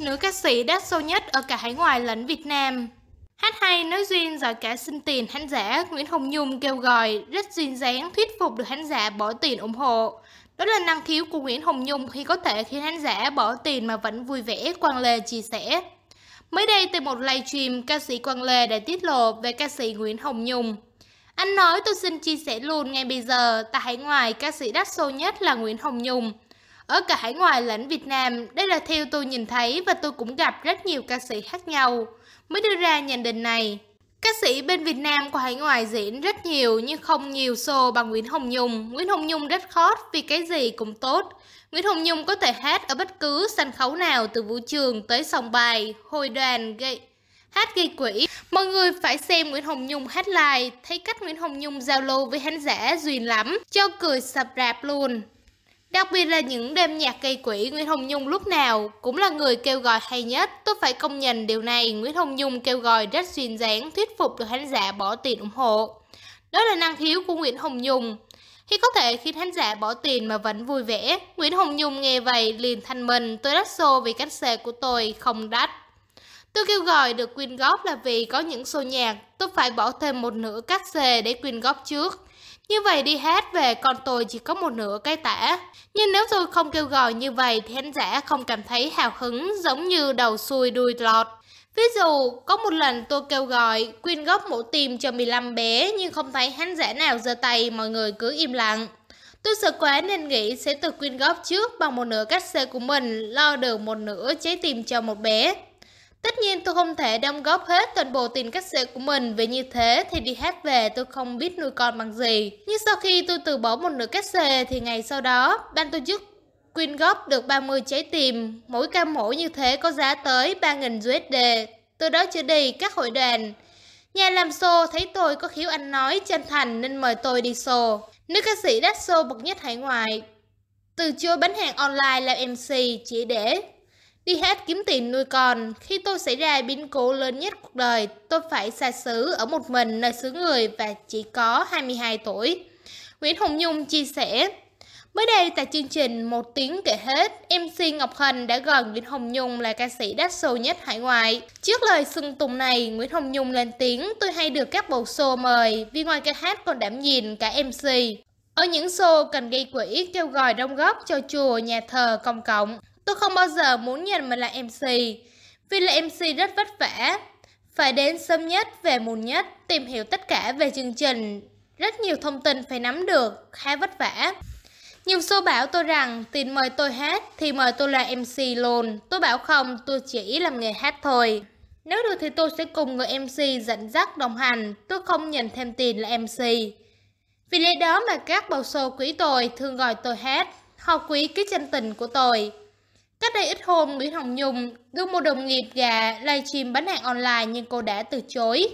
Nữ ca sĩ đắt sâu nhất ở cả hải ngoại lẫn Việt Nam. Hát hay nói duyên giỏi cả xin tiền khán giả Nguyễn Hồng Nhung kêu gọi rất duyên dáng thuyết phục được khán giả bỏ tiền ủng hộ. Đó là năng khiếu của Nguyễn Hồng Nhung khi có thể khiến khán giả bỏ tiền mà vẫn vui vẻ, Quang Lê chia sẻ. Mới đây, từ một livestream, ca sĩ Quang Lê đã tiết lộ về ca sĩ Nguyễn Hồng Nhung. Anh nói tôi xin chia sẻ luôn ngay bây giờ, tại hải ngoại ca sĩ đắt xô nhất là Nguyễn Hồng Nhung. Ở cả hải ngoại lẫn Việt Nam, đây là theo tôi nhìn thấy và tôi cũng gặp rất nhiều ca sĩ khác nhau, mới đưa ra nhận định này. Ca sĩ bên Việt Nam qua hải ngoại diễn rất nhiều nhưng không nhiều show bằng Nguyễn Hồng Nhung. Nguyễn Hồng Nhung rất hot vì cái gì cũng tốt. Nguyễn Hồng Nhung có thể hát ở bất cứ sân khấu nào từ vũ trường tới sòng bài, hội đoàn, gây... Hát gây quỷ Mọi người phải xem Nguyễn Hồng Nhung hát live Thấy cách Nguyễn Hồng Nhung giao lưu với khán giả duyên lắm Cho cười sập rạp luôn Đặc biệt là những đêm nhạc gây quỷ Nguyễn Hồng Nhung lúc nào cũng là người kêu gọi hay nhất. Tôi phải công nhận điều này, Nguyễn Hồng Nhung kêu gọi rất duyên dáng, thuyết phục được khán giả bỏ tiền ủng hộ. Đó là năng khiếu của Nguyễn Hồng Nhung. Khi có thể khiến khán giả bỏ tiền mà vẫn vui vẻ, Nguyễn Hồng Nhung nghe vậy liền thanh mình, tôi đắt xô vì cách xe của tôi không đắt. Tôi kêu gọi được quyên góp là vì có những show nhạc, tôi phải bỏ thêm một nửa cát xề để quyên góp trước. Như vậy đi hát về còn tôi chỉ có một nửa cái tả. Nhưng nếu tôi không kêu gọi như vậy thì khán giả không cảm thấy hào hứng giống như đầu xuôi đuôi lọt. Ví dụ, có một lần tôi kêu gọi quyên góp mổ tim cho 15 bé nhưng không thấy khán giả nào giơ tay, mọi người cứ im lặng. Tôi sợ quá nên nghĩ sẽ tự quyên góp trước bằng một nửa cách xe của mình lo được một nửa trái tim cho một bé. Tất nhiên tôi không thể đóng góp hết toàn bộ tiền cassette của mình vì như thế thì đi hát về tôi không biết nuôi con bằng gì. Nhưng sau khi tôi từ bỏ một nửa cassette thì ngày sau đó ban tổ chức quyên góp được 30 trái tim, mỗi ca mổ như thế có giá tới 3.000 USD. Từ đó trở đi các hội đoàn. Nhà làm show thấy tôi có khiếu anh nói chân thành nên mời tôi đi show. Nữ ca sĩ đắt show bậc nhất hải ngoại. Từ chối bán hàng online làm MC chỉ để Đi hết kiếm tiền nuôi con, khi tôi xảy ra biến cố lớn nhất cuộc đời, tôi phải xa xứ ở một mình nơi xứ người và chỉ có 22 tuổi. Nguyễn Hồng Nhung chia sẻ, Mới đây tại chương trình Một tiếng kể hết, MC Ngọc Hân đã gần Nguyễn Hồng Nhung là ca sĩ đắt show nhất hải ngoại. Trước lời xưng tùng này, Nguyễn Hồng Nhung lên tiếng tôi hay được các bầu show mời vì ngoài ca hát còn đảm nhìn cả MC. Ở những show cần gây quỹ kêu gọi đóng góp cho chùa, nhà thờ, công cộng. Tôi không bao giờ muốn nhận mình là MC, vì là MC rất vất vả. Phải đến sớm nhất về muộn nhất, tìm hiểu tất cả về chương trình. Rất nhiều thông tin phải nắm được, khá vất vả. Nhiều số bảo tôi rằng tiền mời tôi hát thì mời tôi là MC luôn. Tôi bảo không, tôi chỉ làm nghề hát thôi. Nếu được thì tôi sẽ cùng người MC dẫn dắt đồng hành, tôi không nhận thêm tiền là MC. Vì lẽ đó mà các bầu show quý tôi thường gọi tôi hát, họ quý cái chân tình của tôi đây ít hôm, Nguyễn Hồng Nhung được một đồng nghiệp gà livestream bán hàng online nhưng cô đã từ chối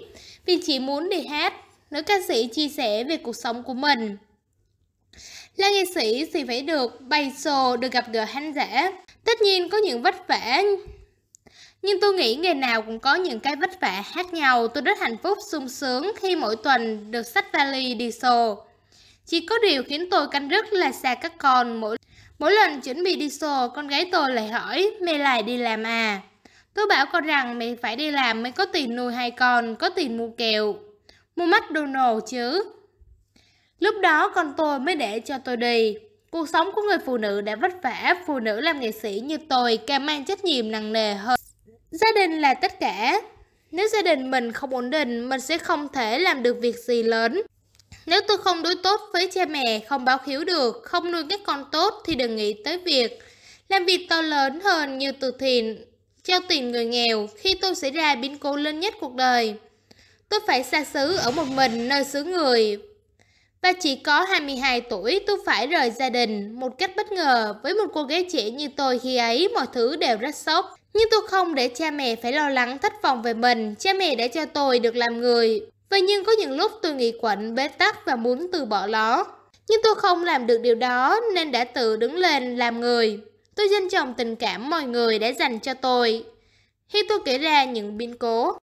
vì chỉ muốn đi hát. Nữ ca sĩ chia sẻ về cuộc sống của mình. Là nghệ sĩ thì phải được bày xô, được gặp gỡ khán giả. Tất nhiên có những vất vả, nhưng tôi nghĩ ngày nào cũng có những cái vất vả khác nhau. Tôi rất hạnh phúc, sung sướng khi mỗi tuần được sách vali đi show. Chỉ có điều khiến tôi canh rất là xa các con mỗi Mỗi lần chuẩn bị đi xô, con gái tôi lại hỏi, mẹ lại đi làm à? Tôi bảo con rằng mẹ phải đi làm mới có tiền nuôi hai con, có tiền mua kẹo, mua McDonald chứ. Lúc đó con tôi mới để cho tôi đi. Cuộc sống của người phụ nữ đã vất vả, phụ nữ làm nghệ sĩ như tôi càng mang trách nhiệm nặng nề hơn. Gia đình là tất cả. Nếu gia đình mình không ổn định, mình sẽ không thể làm được việc gì lớn. Nếu tôi không đối tốt với cha mẹ, không báo hiếu được, không nuôi các con tốt thì đừng nghĩ tới việc làm việc to lớn hơn như từ thiện, trao tiền người nghèo khi tôi xảy ra biến cố lớn nhất cuộc đời. Tôi phải xa xứ ở một mình nơi xứ người. Và chỉ có 22 tuổi tôi phải rời gia đình một cách bất ngờ với một cô gái trẻ như tôi khi ấy mọi thứ đều rất sốc. Nhưng tôi không để cha mẹ phải lo lắng thất vọng về mình, cha mẹ đã cho tôi được làm người Vậy nhưng có những lúc tôi nghĩ quẩn bế tắc và muốn từ bỏ nó. Nhưng tôi không làm được điều đó nên đã tự đứng lên làm người. Tôi trân trọng tình cảm mọi người đã dành cho tôi. Khi tôi kể ra những biến cố,